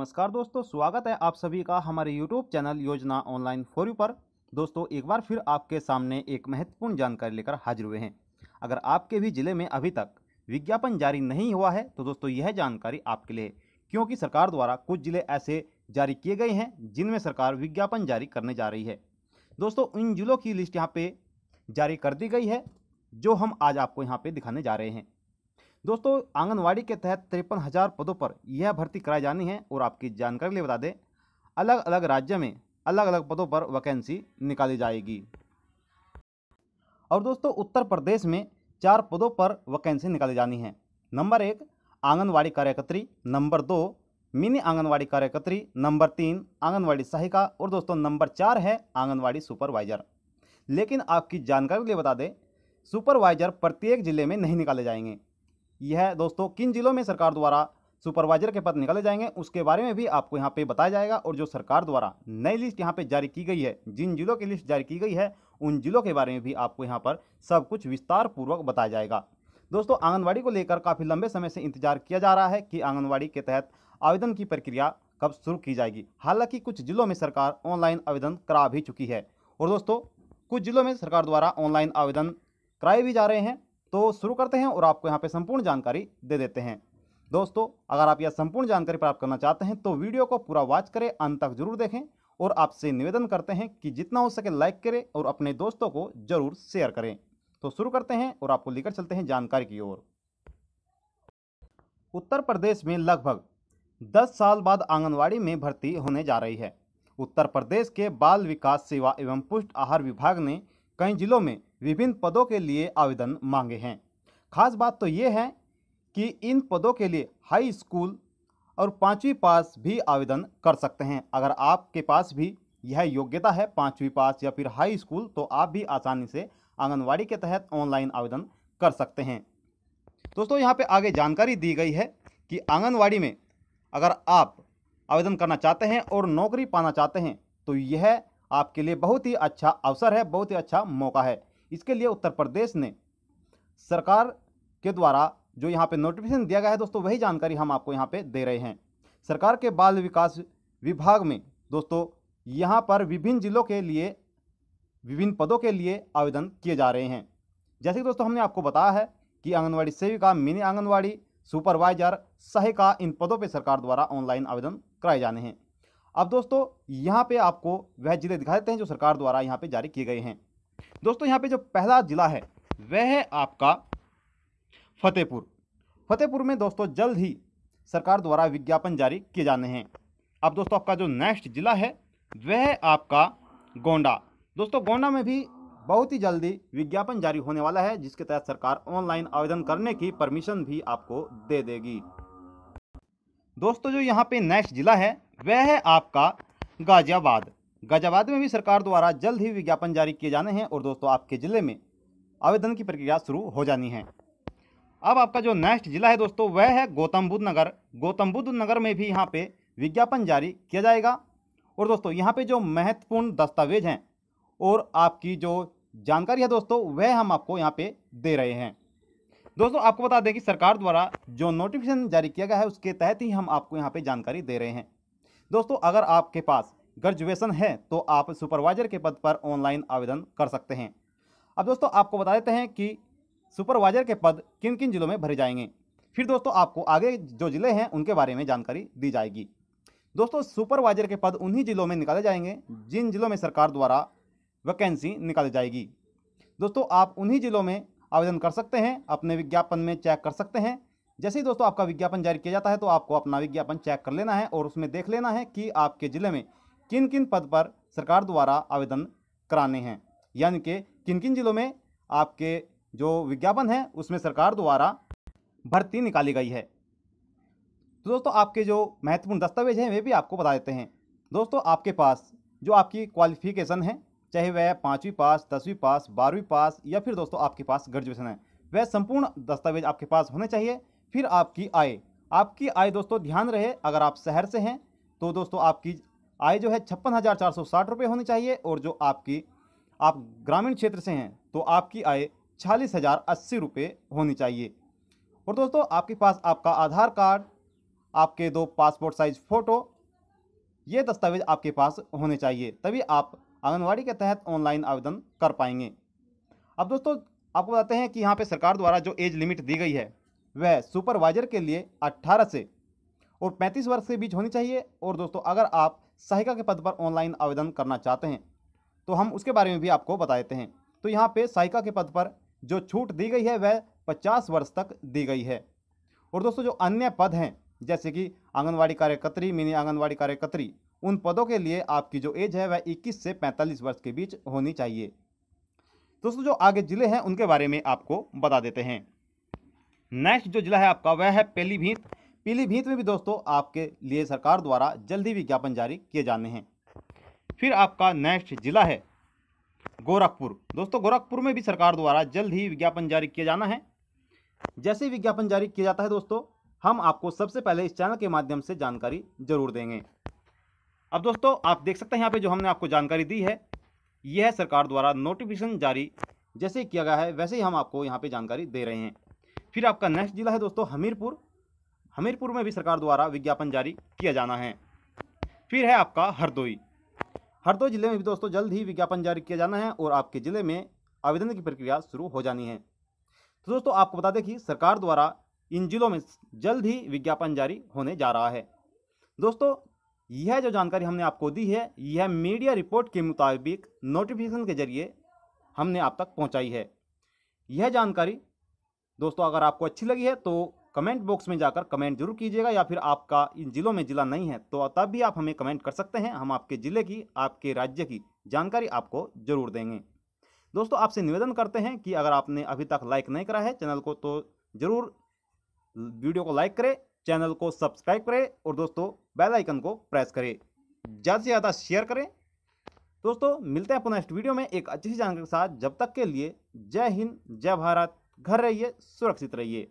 नमस्कार दोस्तों स्वागत है आप सभी का हमारे यूट्यूब चैनल योजना ऑनलाइन यू पर दोस्तों एक बार फिर आपके सामने एक महत्वपूर्ण जानकारी लेकर हाजिर हुए हैं अगर आपके भी ज़िले में अभी तक विज्ञापन जारी नहीं हुआ है तो दोस्तों यह जानकारी आपके लिए क्योंकि सरकार द्वारा कुछ ज़िले ऐसे जारी किए गए हैं जिनमें सरकार विज्ञापन जारी करने जा रही है दोस्तों इन ज़िलों की लिस्ट यहाँ पर जारी कर दी गई है जो हम आज आपको यहाँ पर दिखाने जा रहे हैं दोस्तों आंगनवाड़ी के तहत तिरपन हज़ार पदों पर यह भर्ती कराई जानी है और आपकी जानकारी लिए बता दें अलग अलग राज्य में अलग अलग पदों पर वैकेंसी निकाली जाएगी और दोस्तों उत्तर प्रदेश में चार पदों पर वैकेंसी निकाली जानी है नंबर एक आंगनवाड़ी कार्यकर्त्री नंबर दो मिनी आंगनवाड़ी कार्यकर्त्री नंबर तीन आंगनवाड़ी सहायिका और दोस्तों नंबर चार है आंगनवाड़ी सुपरवाइज़र लेकिन आपकी जानकारी के लिए बता दें सुपरवाइज़र प्रत्येक ज़िले में नहीं निकाले जाएंगे यह दोस्तों किन जिलों में सरकार द्वारा सुपरवाइजर के पद निकाले जाएंगे उसके बारे में भी आपको यहाँ पे बताया जाएगा और जो सरकार द्वारा नई लिस्ट यहाँ पे जारी की गई है जिन जिलों की लिस्ट जारी की गई है उन जिलों के बारे में भी आपको यहाँ पर सब कुछ विस्तार पूर्वक बताया जाएगा दोस्तों आंगनबाड़ी को लेकर काफ़ी लंबे समय से इंतजार किया जा रहा है कि आंगनबाड़ी के तहत आवेदन की प्रक्रिया कब शुरू की जाएगी हालांकि कुछ जिलों में सरकार ऑनलाइन आवेदन करा भी चुकी है और दोस्तों कुछ जिलों में सरकार द्वारा ऑनलाइन आवेदन कराए भी जा रहे हैं तो शुरू करते हैं और आपको यहाँ पे संपूर्ण जानकारी दे देते हैं दोस्तों अगर आप यह संपूर्ण जानकारी प्राप्त करना चाहते हैं तो वीडियो को पूरा वॉच करें अंत तक जरूर देखें और आपसे निवेदन करते हैं कि जितना हो सके लाइक करें और अपने दोस्तों को जरूर शेयर करें तो शुरू करते हैं और आपको लेकर चलते हैं जानकारी की ओर उत्तर प्रदेश में लगभग 10 साल बाद आंगनवाड़ी में भर्ती होने जा रही है उत्तर प्रदेश के बाल विकास सेवा एवं पुष्ट आहार विभाग ने कई जिलों में विभिन्न पदों के लिए आवेदन मांगे हैं खास बात तो ये है कि इन पदों के लिए हाई स्कूल और पाँचवीं पास भी आवेदन कर सकते हैं अगर आपके पास भी यह योग्यता है पाँचवीं पास या फिर हाई स्कूल तो आप भी आसानी से आंगनवाड़ी के तहत ऑनलाइन आवेदन कर सकते हैं दोस्तों यहाँ पे आगे जानकारी दी गई है कि आंगनवाड़ी में अगर आप आवेदन करना चाहते हैं और नौकरी पाना चाहते हैं तो यह आपके लिए बहुत ही अच्छा अवसर है बहुत ही अच्छा मौका है इसके लिए उत्तर प्रदेश ने सरकार के द्वारा जो यहाँ पे नोटिफिकेशन दिया गया है दोस्तों वही जानकारी हम आपको यहाँ पे दे रहे हैं सरकार के बाल विकास विभाग में दोस्तों यहाँ पर विभिन्न जिलों के लिए विभिन्न पदों के लिए आवेदन किए जा रहे हैं जैसे कि दोस्तों हमने आपको बताया है कि आंगनबाड़ी सेविका मिनी आंगनबाड़ी सुपरवाइजर सहायिका इन पदों पर सरकार द्वारा ऑनलाइन आवेदन कराए जाने हैं अब दोस्तों यहाँ पर आपको वह जिले दिखा देते हैं जो सरकार द्वारा यहाँ पर जारी किए गए हैं दोस्तों यहाँ पे जो पहला ज़िला है वह है आपका फतेहपुर फतेहपुर में दोस्तों जल्द ही सरकार द्वारा विज्ञापन जारी किए जाने हैं अब दोस्तों आपका जो नेक्स्ट ज़िला है वह है आपका गोंडा दोस्तों गोंडा में भी बहुत ही जल्दी विज्ञापन जारी होने वाला है जिसके तहत सरकार ऑनलाइन आवेदन करने की परमिशन भी आपको दे देगी दोस्तों जो यहाँ पे नेक्स्ट ज़िला है वह है आपका गाजियाबाद गाजियाबाद में भी सरकार द्वारा जल्द ही विज्ञापन जारी किए जाने हैं और दोस्तों आपके ज़िले में आवेदन की प्रक्रिया शुरू हो जानी है अब आपका जो नेक्स्ट जिला है दोस्तों वह है गौतम बुद्ध नगर गौतम बुद्ध नगर में भी यहाँ पे विज्ञापन जारी किया जाएगा और दोस्तों यहाँ पे जो महत्वपूर्ण दस्तावेज हैं और आपकी जो जानकारी है दोस्तों वह हम आपको यहाँ पे दे रहे हैं दोस्तों आपको बता दें कि सरकार द्वारा जो नोटिफिकेशन जारी किया गया है उसके तहत ही हम आपको यहाँ पर जानकारी दे रहे हैं दोस्तों अगर आपके पास ग्रेजुएशन है तो आप सुपरवाइजर के पद पर ऑनलाइन आवेदन कर सकते हैं अब दोस्तों आपको बता देते हैं कि सुपरवाइजर के पद किन किन जिलों में भरे जाएंगे फिर दोस्तों आपको आगे जो ज़िले हैं उनके बारे में जानकारी दी जाएगी दोस्तों सुपरवाइजर के पद उन्हीं जिलों में निकाले जाएंगे जिन जिलों में सरकार द्वारा वैकेंसी निकाली जाएगी दोस्तों आप उन्हीं जिलों में आवेदन कर सकते हैं अपने विज्ञापन में चेक कर सकते हैं जैसे ही दोस्तों आपका विज्ञापन जारी किया जाता है तो आपको अपना विज्ञापन चेक कर लेना है और उसमें देख लेना है कि आपके ज़िले में किन किन पद पर सरकार द्वारा आवेदन कराने हैं यानी कि किन किन जिलों में आपके जो विज्ञापन है उसमें सरकार द्वारा भर्ती निकाली गई है तो दोस्तों आपके जो महत्वपूर्ण दस्तावेज हैं वे भी आपको बता देते हैं दोस्तों आपके पास जो आपकी क्वालिफिकेशन है चाहे वह पाँचवीं पास दसवीं पास बारहवीं पास या फिर दोस्तों आपके पास ग्रेजुएशन है वह संपूर्ण दस्तावेज आपके पास होने चाहिए फिर आपकी आय आपकी आय दोस्तों ध्यान रहे अगर आप शहर से हैं तो दोस्तों आपकी आय जो है छप्पन हज़ार चार सौ साठ रुपये होनी चाहिए और जो आपकी आप ग्रामीण क्षेत्र से हैं तो आपकी आय छियालीस हज़ार अस्सी रुपये होनी चाहिए और दोस्तों आपके पास आपका आधार कार्ड आपके दो पासपोर्ट साइज फ़ोटो ये दस्तावेज आपके पास होने चाहिए तभी आप आंगनवाड़ी के तहत ऑनलाइन आवेदन कर पाएंगे अब दोस्तों आपको बताते हैं कि यहाँ पे सरकार द्वारा जो एज लिमिट दी गई है वह सुपरवाइजर के लिए 18 से और 35 वर्ष के बीच होनी चाहिए और दोस्तों अगर आप सहायिका के पद पर ऑनलाइन आवेदन करना चाहते हैं तो हम उसके बारे में भी आपको बता देते हैं तो यहाँ पे सहायिका के पद पर जो छूट दी गई है वह पचास वर्ष तक दी गई है और दोस्तों जो अन्य पद हैं जैसे कि आंगनवाड़ी कार्यकर्त्री मिनी आंगनवाड़ी कार्यकर्त्री उन पदों के लिए आपकी जो एज है वह 21 से 45 वर्ष के बीच होनी चाहिए दोस्तों जो आगे ज़िले हैं उनके बारे में आपको बता देते हैं नेक्स्ट जो ज़िला है आपका वह है पीलीभीत पीलीभीत में भी दोस्तों आपके लिए सरकार द्वारा जल्द ही विज्ञापन जारी किए जाने हैं फिर आपका नेक्स्ट जिला है गोरखपुर दोस्तों गोरखपुर में भी सरकार द्वारा जल्द ही विज्ञापन जारी किया जाना है जैसे विज्ञापन जारी किया जाता है दोस्तों हम आपको सबसे पहले इस चैनल के माध्यम से जानकारी जरूर देंगे अब दोस्तों आप देख सकते हैं यहाँ पे जो हमने आपको जानकारी दी है यह है सरकार द्वारा नोटिफिकेशन जारी जैसे किया गया है वैसे ही हम आपको यहाँ पे जानकारी दे रहे हैं फिर आपका नेक्स्ट जिला है दोस्तों हमीरपुर हमीरपुर में भी सरकार द्वारा विज्ञापन जारी किया जाना है फिर है आपका हरदोई हरदोई जिले में भी दोस्तों जल्द ही विज्ञापन जारी किया जाना है और आपके ज़िले में आवेदन की प्रक्रिया शुरू हो जानी है तो दोस्तों आपको बता दें कि सरकार द्वारा इन जिलों में जल्द ही विज्ञापन जारी होने जा रहा है दोस्तों यह जो जानकारी हमने आपको दी है यह मीडिया रिपोर्ट के मुताबिक नोटिफिकेशन के जरिए हमने आप तक पहुंचाई है यह जानकारी दोस्तों अगर आपको अच्छी लगी है तो कमेंट बॉक्स में जाकर कमेंट जरूर कीजिएगा या फिर आपका इन जिलों में ज़िला नहीं है तो तब भी आप हमें कमेंट कर सकते हैं हम आपके ज़िले की आपके राज्य की जानकारी आपको ज़रूर देंगे दोस्तों आपसे निवेदन करते हैं कि अगर आपने अभी तक लाइक नहीं करा है चैनल को तो ज़रूर वीडियो को लाइक करें चैनल को सब्सक्राइब करें और दोस्तों बेल आइकन को प्रेस करें ज़्यादा से ज़्यादा शेयर करें दोस्तों मिलते हैं अपने नेक्स्ट वीडियो में एक अच्छी जानकारी के साथ जब तक के लिए जय हिंद जय भारत घर रहिए सुरक्षित रहिए